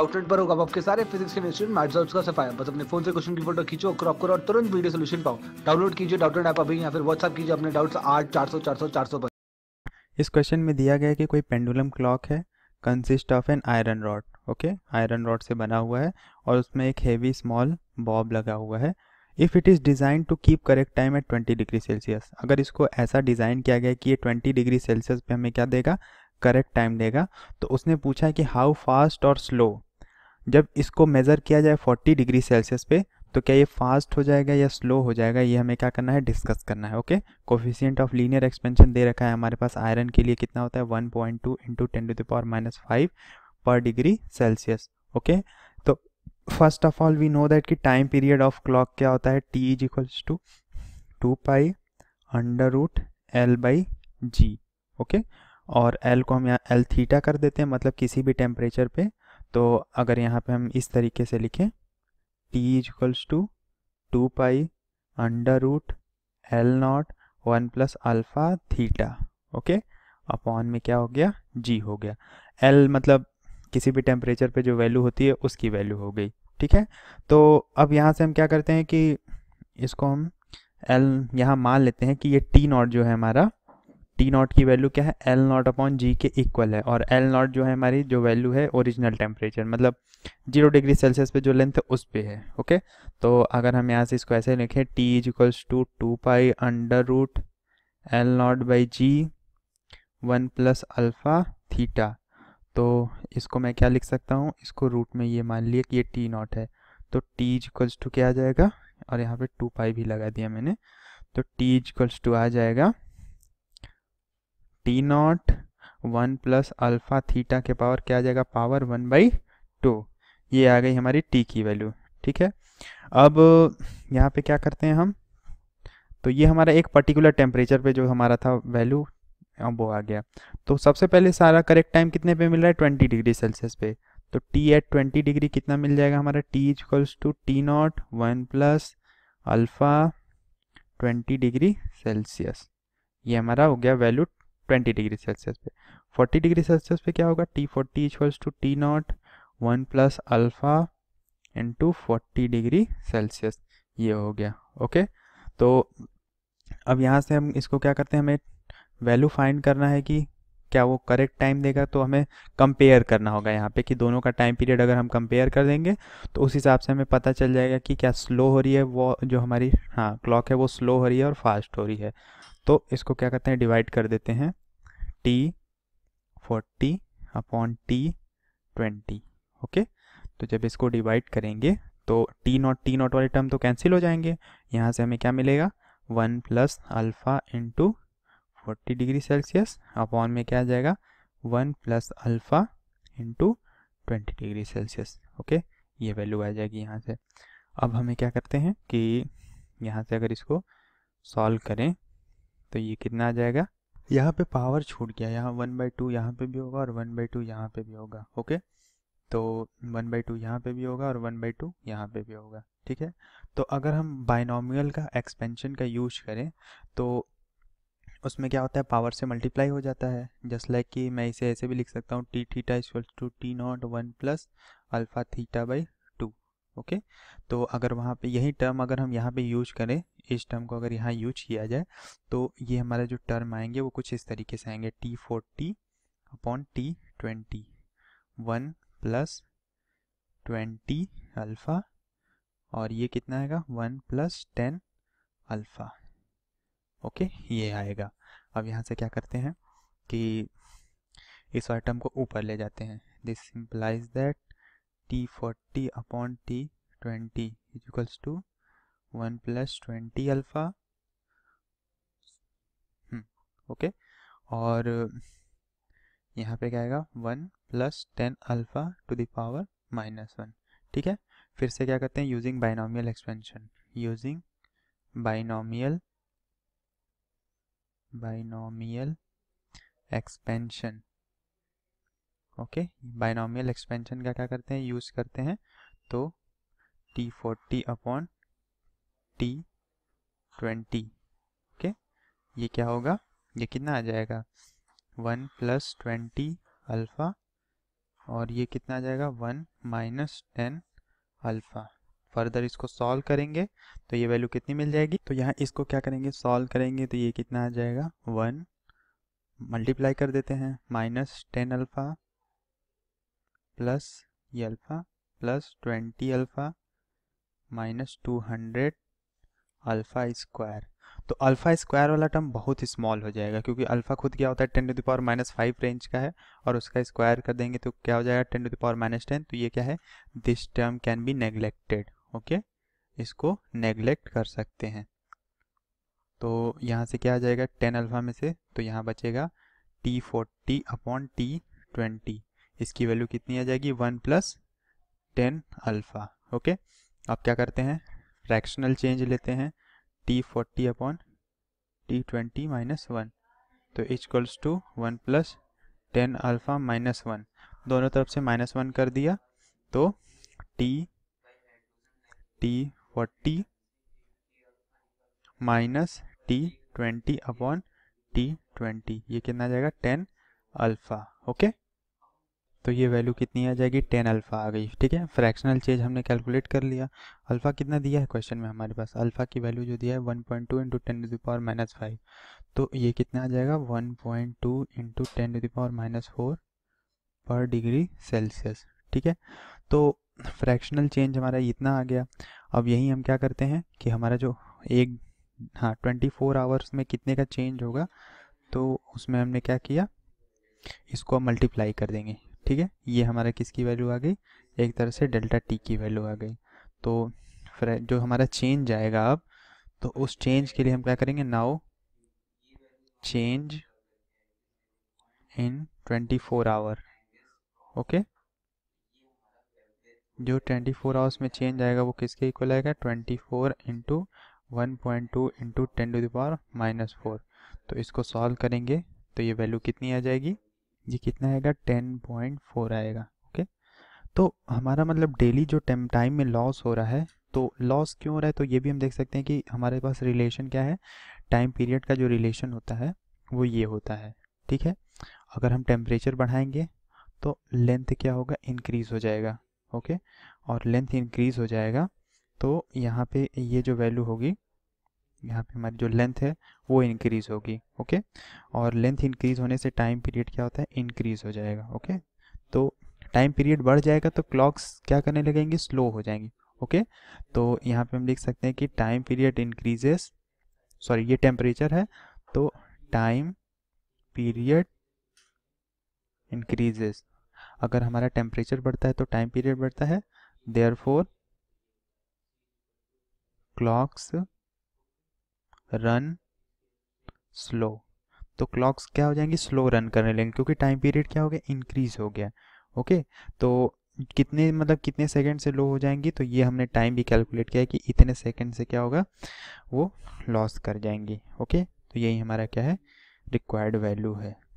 outlet पर होगा आपके सारे फिजिक्स केमिस्ट्री मैथ्स और उसका सफाया बस अपने फोन से क्वेश्चन की फोटो खींचो क्रॉप करो और तुरंत वीडियो सोल्यूशन पाओ डाउनलोड कीजिए डाउटलेट ऐप अभी या फिर व्हाट्सअप कीजिए अपने डाउट्स आठ चार सौ चार सौ चार सौ पर इस क्वेश्चन में दिया गया कि कोई पेंडुलम क्लॉक है consist of an iron rod okay iron rod से बना हुआ है और उसमें एक हैवी स्मॉल बॉब लगा हुआ है if it is design to keep correct time at twenty degree Celsius अगर इसको ऐसा डिज़ाइन किया गया कि ये ट्वेंटी डिग्री सेल्सियस पे हमें क्या देगा करेक्ट टाइम देगा तो उसने पूछा है कि हाउ फास्ट और स्लो जब इसको मेज़र किया जाए 40 डिग्री सेल्सियस पे तो क्या ये फास्ट हो जाएगा या स्लो हो जाएगा ये हमें क्या करना है डिस्कस करना है okay coefficient of linear expansion दे रखा है हमारे पास आयरन के लिए कितना होता है 1.2 point two into ten to the power minus five per degree Celsius okay तो first of all we know that कि टाइम पीरियड ऑफ क्लॉक क्या होता है T is equals to two pi under root L by g okay और L को हम यहाँ L theta कर देते हैं मतलब किसी भी टेम्परेचर पे तो अगर यहाँ पे हम इस तरीके से लिखें T equals to two pi under root L not one plus alpha theta okay upon में क्या हो गया जी हो गया एल मतलब किसी भी टेम्परेचर पे जो वैल्यू होती है उसकी वैल्यू हो गई ठीक है तो अब यहाँ से हम क्या करते हैं कि इसको हम एल यहाँ मान लेते हैं कि ये टी नॉट जो है हमारा टी नॉट की वैल्यू क्या है एल नॉट अपॉन जी के इक्वल है और एल नॉट जो है हमारी जो वैल्यू है ओरिजिनल टेम्परेचर मतलब जीरो डिग्री सेल्सियस पे जो लेंथ है उस पे है ओके तो अगर हम यहाँ से इसको ऐसे लिखें T is equals to two pi under root L not by g one plus alpha theta तो इसको मैं क्या लिख सकता हूँ इसको रूट में ये मान लिया कि ये टी नॉट है तो टी इज इक्वल्स टू क्या आ जाएगा और यहाँ पे टू पाई भी लगा दिया मैंने तो टी इज इक्वल्स टू आ जाएगा T not one plus alpha theta के पावर क्या आ जाएगा पावर वन बाई टू ये आ गई हमारी टी की वैल्यू ठीक है अब यहाँ पे क्या करते हैं हम तो ये हमारा एक पर्टिकुलर टेम्परेचर पे जो हमारा था वैल्यू वो आ गया तो सबसे पहले सारा करेक्ट टाइम कितने पे मिल रहा है ट्वेंटी डिग्री सेल्सियस पे तो टी एट ट्वेंटी डिग्री कितना मिल जाएगा हमारा T is equals to T not one plus alpha twenty degree Celsius ये हमारा हो गया वैल्यू ट्वेंटी डिग्री सेल्सियस पे फोर्टी डिग्री सेल्सियस पे क्या होगा T forty equals to T not one plus alpha into forty degree Celsius ये हो गया ओके तो अब यहाँ से हम इसको क्या करते हैं हमें वैल्यू फाइंड करना है कि क्या वो करेक्ट टाइम देगा तो हमें कंपेयर करना होगा यहाँ पे कि दोनों का टाइम पीरियड अगर हम कंपेयर कर देंगे तो उस हिसाब से हमें पता चल जाएगा कि क्या स्लो हो रही है वो जो हमारी हाँ क्लॉक है वो स्लो हो रही है और फास्ट हो रही है तो इसको क्या करते हैं डिवाइड कर देते हैं T forty upon T twenty okay तो जब इसको डिवाइड करेंगे तो टी नॉट टी नॉट वाले टर्म तो कैंसिल हो जाएंगे यहाँ से हमें क्या मिलेगा one plus alpha into forty degree Celsius upon में क्या आ जाएगा one plus alpha into twenty degree Celsius okay ये वैल्यू आ जाएगी यहाँ से अब हमें क्या करते हैं कि यहाँ से अगर इसको सॉल्व करें तो ये कितना आ जाएगा यहाँ पे पावर छूट गया यहाँ वन बाई टू यहाँ पर भी होगा और वन बाई टू यहाँ पर भी होगा ओके तो वन बाई टू यहाँ पर भी होगा और वन बाई टू यहाँ पर भी होगा ठीक है तो अगर हम बाइनोमियल का एक्सपेंशन का यूज करें तो उसमें क्या होता है पावर से मल्टीप्लाई हो जाता है जस्ट लाइक कि मैं इसे ऐसे भी लिख सकता हूँ T theta is to T not one plus alpha theta by okay तो अगर वहाँ पे यही टर्म अगर हम यहाँ पे यूज करें इस टर्म को अगर यहाँ यूज किया जाए तो ये हमारे जो टर्म आएंगे वो कुछ इस तरीके से आएंगे T forty upon T twenty one plus twenty alpha और ये कितना आएगा one plus ten alpha okay ये आएगा अब यहाँ से क्या करते हैं कि इस वाले टर्म को ऊपर ले जाते हैं this implies that T forty upon T twenty equals to one plus twenty alpha okay और यहाँ पे क्या आएगा one plus ten alpha to the power minus one ठीक है फिर से क्या करते हैं using binomial expansion using binomial binomial expansion okay binomial expansion का क्या करते हैं यूज़ करते हैं तो T forty upon T twenty okay ये क्या होगा ये कितना आ जाएगा वन प्लस ट्वेंटी अल्फ़ा और ये कितना आ जाएगा one minus ten alpha further इसको सॉल्व करेंगे तो ये वैल्यू कितनी मिल जाएगी तो यहाँ इसको क्या करेंगे सॉल्व करेंगे तो ये कितना आ जाएगा वन मल्टीप्लाई कर देते हैं माइनस टेन अल्फ़ा प्लस ये alpha plus twenty alpha minus two hundred alpha square तो अल्फ़ा स्क्वायर वाला टर्म बहुत ही स्मॉल हो जाएगा क्योंकि अल्फ़ा खुद क्या होता है ten to the power minus five range का है और उसका स्क्वायर कर देंगे तो क्या हो जाएगा ten to the power minus ten तो ये क्या है this term can be neglected okay इसको नेग्लेक्ट कर सकते हैं तो यहाँ से क्या आ जाएगा टेन अल्फ़ा में से तो यहाँ बचेगा T forty upon T twenty इसकी वैल्यू कितनी आ जाएगी one plus ten alpha okay अब क्या करते हैं फ्रैक्शनल चेंज लेते हैं T forty upon T twenty minus one तो is equals to one plus ten alpha minus one दोनों तरफ से माइनस वन कर दिया तो T T forty minus T twenty upon T twenty ये कितना आ जाएगा टेन अल्फ़ा ओके तो ये वैल्यू कितनी आ जाएगी टेन अल्फ़ा आ गई ठीक है फ्रैक्शनल चेंज हमने कैलकुलेट कर लिया अल्फ़ा कितना दिया है क्वेश्चन में हमारे पास अल्फ़ा की वैल्यू जो दिया है one point two into ten to the power minus five तो ये कितना आ जाएगा one point two into ten to the power minus four per degree Celsius ठीक है तो फ्रैक्शनल चेंज हमारा इतना आ गया अब यही हम क्या करते हैं कि हमारा जो एक हाँ ट्वेंटी फोर आवर्स में कितने का चेंज होगा तो उसमें हमने क्या किया इसको मल्टीप्लाई कर देंगे ठीक है ये हमारा किसकी वैल्यू आ गई एक तरह से डेल्टा टी की वैल्यू आ गई तो फिर जो हमारा चेंज आएगा अब तो उस चेंज के लिए हम क्या करेंगे now change in 24 four hour okay जो 24 फोर आवर्स में चेंज आएगा वो किसके इक्वल आएगा 24 four into one point two into ten to the power minus four तो इसको सॉल्व करेंगे तो ये वैल्यू कितनी आ जाएगी ये कितना आएगा टेन पॉइंट फोर आएगा ओके तो हमारा मतलब डेली जो टाइम टाइम में लॉस हो रहा है तो लॉस क्यों हो रहा है तो ये भी हम देख सकते हैं कि हमारे पास रिलेशन क्या है टाइम पीरियड का जो रिलेशन होता है वो ये होता है ठीक है अगर हम टेम्परेचर बढ़ाएंगे तो लेंथ क्या होगा इंक्रीज़ हो जाएगा ओके और लेंथ इंक्रीज़ हो जाएगा तो यहाँ पे ये जो वैल्यू होगी यहाँ पे हमारी जो लेंथ है वो इंक्रीज होगी ओके और लेंथ इंक्रीज होने से टाइम पीरियड क्या होता है इंक्रीज हो जाएगा ओके तो टाइम पीरियड बढ़ जाएगा तो क्लॉक्स क्या करने लगेंगी स्लो हो जाएंगी ओके तो यहाँ पे हम लिख सकते हैं कि टाइम पीरियड इंक्रीजेस सॉरी ये टेम्परेचर है तो टाइम पीरियड इंक्रीजेस अगर हमारा टेम्परेचर बढ़ता है तो टाइम पीरियड बढ़ता है therefore clocks run slow तो क्लॉक्स क्या हो जाएंगी स्लो रन करने लगेंगे क्योंकि टाइम पीरियड क्या हो गया इंक्रीज हो गया ओके तो कितने मतलब कितने सेकंड से लो हो जाएंगी तो ये हमने टाइम भी कैलकुलेट किया है कि इतने सेकंड से क्या होगा वो लॉस कर जाएंगी ओके तो यही हमारा क्या है रिक्वायर्ड वैल्यू है